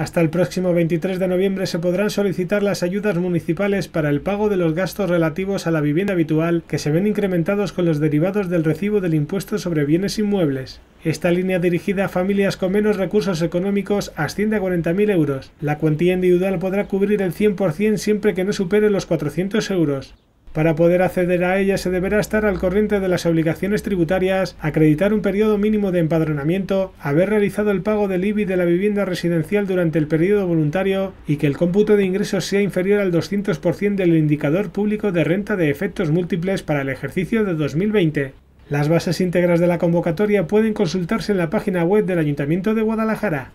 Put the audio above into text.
Hasta el próximo 23 de noviembre se podrán solicitar las ayudas municipales para el pago de los gastos relativos a la vivienda habitual que se ven incrementados con los derivados del recibo del impuesto sobre bienes inmuebles. Esta línea dirigida a familias con menos recursos económicos asciende a 40.000 euros. La cuantía individual podrá cubrir el 100% siempre que no supere los 400 euros. Para poder acceder a ella se deberá estar al corriente de las obligaciones tributarias, acreditar un periodo mínimo de empadronamiento, haber realizado el pago del IBI de la vivienda residencial durante el periodo voluntario y que el cómputo de ingresos sea inferior al 200% del indicador público de renta de efectos múltiples para el ejercicio de 2020. Las bases íntegras de la convocatoria pueden consultarse en la página web del Ayuntamiento de Guadalajara.